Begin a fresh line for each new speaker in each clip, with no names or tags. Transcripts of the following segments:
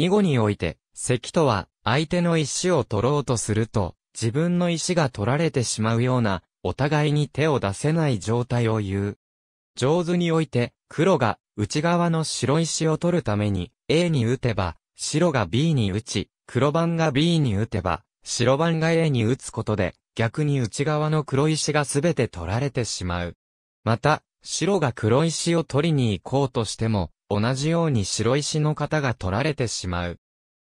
以後において、石とは、相手の石を取ろうとすると、自分の石が取られてしまうような、お互いに手を出せない状態を言う。上手において、黒が内側の白石を取るために、A に打てば、白が B に打ち、黒番が B に打てば、白番が A に打つことで、逆に内側の黒石がすべて取られてしまう。また、白が黒石を取りに行こうとしても、同じように白石の型が取られてしまう。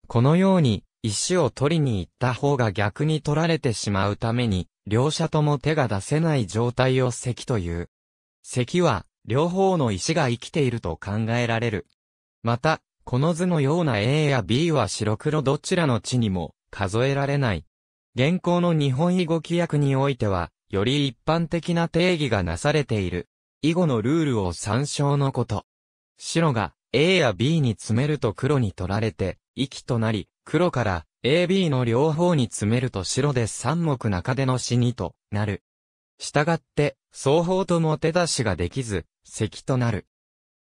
このように、石を取りに行った方が逆に取られてしまうために、両者とも手が出せない状態を石という。石は、両方の石が生きていると考えられる。また、この図のような A や B は白黒どちらの地にも数えられない。現行の日本囲碁規約においては、より一般的な定義がなされている。囲碁のルールを参照のこと。白が A や B に詰めると黒に取られて、息となり、黒から AB の両方に詰めると白で三目中での死にとなる。したがって、双方とも手出しができず、石となる。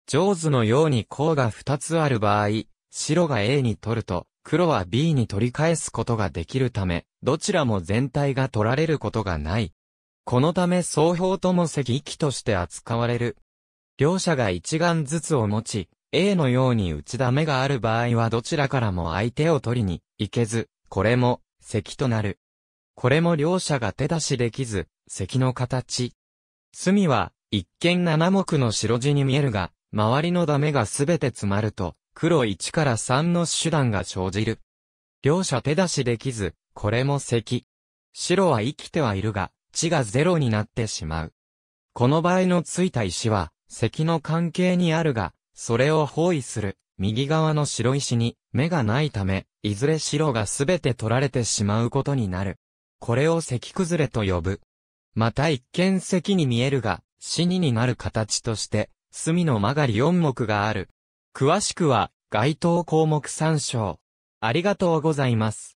上手のように項が二つある場合、白が A に取ると、黒は B に取り返すことができるため、どちらも全体が取られることがない。このため双方とも石器として扱われる。両者が一眼ずつを持ち、A のように打ちダメがある場合はどちらからも相手を取りに行けず、これも、石となる。これも両者が手出しできず、石の形。隅は、一見七目の白地に見えるが、周りのダメがすべて詰まると、黒1から3の手段が生じる。両者手出しできず、これも石。白は生きてはいるが、地がゼロになってしまう。この場合のついた石は、石の関係にあるが、それを包囲する、右側の白石に、目がないため、いずれ白がすべて取られてしまうことになる。これを石崩れと呼ぶ。また一見石に見えるが、死にになる形として、隅の曲がり4目がある。詳しくは、該当項目参照。ありがとうございます。